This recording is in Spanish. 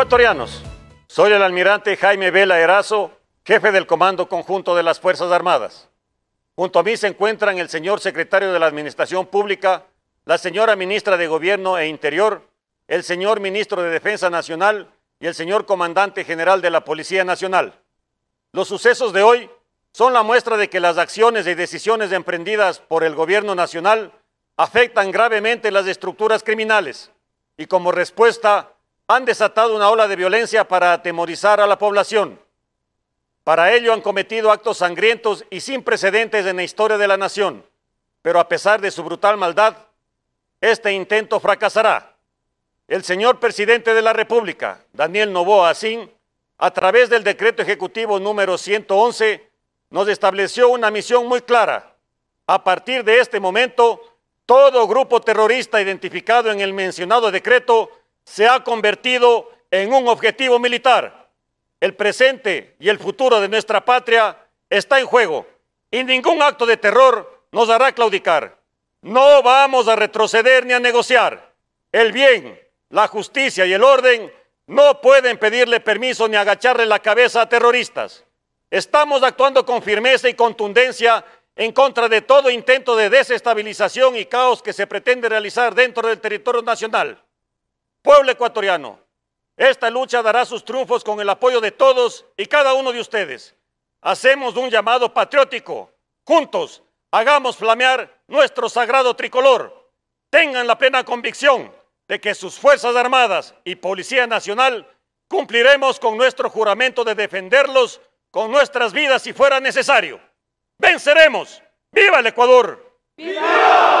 ecuatorianos, soy el almirante Jaime Vela Erazo, jefe del Comando Conjunto de las Fuerzas Armadas. Junto a mí se encuentran el señor secretario de la Administración Pública, la señora ministra de Gobierno e Interior, el señor ministro de Defensa Nacional y el señor comandante general de la Policía Nacional. Los sucesos de hoy son la muestra de que las acciones y decisiones emprendidas por el gobierno nacional afectan gravemente las estructuras criminales y como respuesta han desatado una ola de violencia para atemorizar a la población. Para ello han cometido actos sangrientos y sin precedentes en la historia de la nación, pero a pesar de su brutal maldad, este intento fracasará. El señor presidente de la República, Daniel Novoa Asín, a través del decreto ejecutivo número 111, nos estableció una misión muy clara. A partir de este momento, todo grupo terrorista identificado en el mencionado decreto se ha convertido en un objetivo militar. El presente y el futuro de nuestra patria está en juego y ningún acto de terror nos hará claudicar. No vamos a retroceder ni a negociar. El bien, la justicia y el orden no pueden pedirle permiso ni agacharle la cabeza a terroristas. Estamos actuando con firmeza y contundencia en contra de todo intento de desestabilización y caos que se pretende realizar dentro del territorio nacional. Pueblo ecuatoriano, esta lucha dará sus triunfos con el apoyo de todos y cada uno de ustedes. Hacemos un llamado patriótico. Juntos, hagamos flamear nuestro sagrado tricolor. Tengan la plena convicción de que sus Fuerzas Armadas y Policía Nacional cumpliremos con nuestro juramento de defenderlos con nuestras vidas si fuera necesario. ¡Venceremos! ¡Viva el Ecuador! ¡Viva!